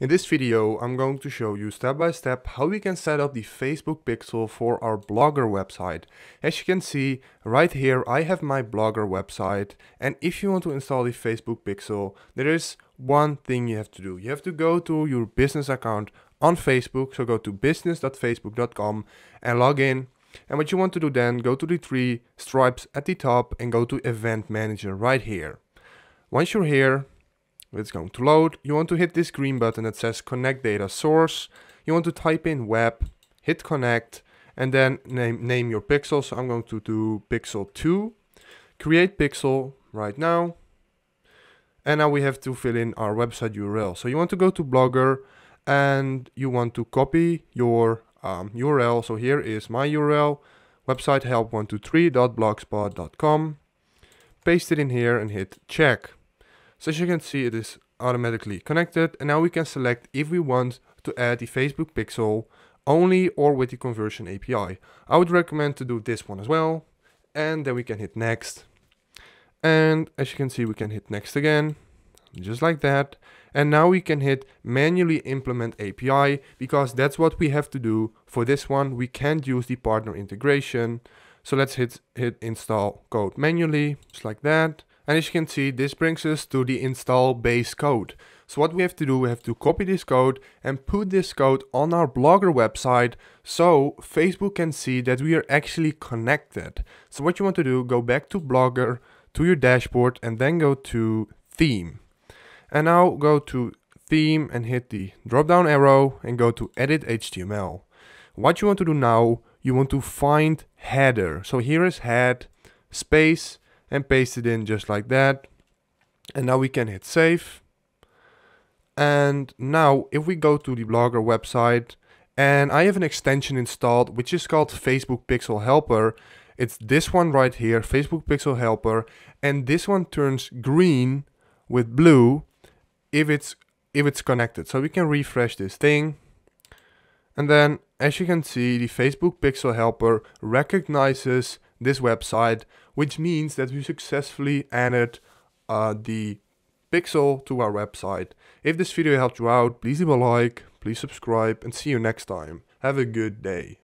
In this video, I'm going to show you step by step how we can set up the Facebook pixel for our Blogger website. As you can see, right here I have my Blogger website and if you want to install the Facebook pixel, there is one thing you have to do. You have to go to your business account on Facebook, so go to business.facebook.com and log in. And what you want to do then, go to the three stripes at the top and go to Event Manager right here. Once you're here, it's going to load. You want to hit this green button that says connect data source. You want to type in web, hit connect, and then name, name your pixel. So I'm going to do pixel 2, create pixel right now. And now we have to fill in our website URL. So you want to go to Blogger and you want to copy your um, URL. So here is my URL, website help123.blogspot.com. Paste it in here and hit check. So as you can see, it is automatically connected. And now we can select if we want to add the Facebook pixel only or with the conversion API. I would recommend to do this one as well. And then we can hit next. And as you can see, we can hit next again, just like that. And now we can hit manually implement API because that's what we have to do for this one. We can't use the partner integration. So let's hit, hit install code manually, just like that. And as you can see, this brings us to the install base code. So what we have to do, we have to copy this code and put this code on our Blogger website so Facebook can see that we are actually connected. So what you want to do, go back to Blogger, to your dashboard and then go to Theme. And now go to Theme and hit the drop down arrow and go to Edit HTML. What you want to do now, you want to find header. So here is head, space, and paste it in just like that. And now we can hit save. And now if we go to the Blogger website and I have an extension installed which is called Facebook Pixel Helper. It's this one right here, Facebook Pixel Helper. And this one turns green with blue if it's if it's connected. So we can refresh this thing. And then as you can see, the Facebook Pixel Helper recognizes this website, which means that we successfully added uh, the pixel to our website. If this video helped you out, please leave a like, please subscribe and see you next time. Have a good day.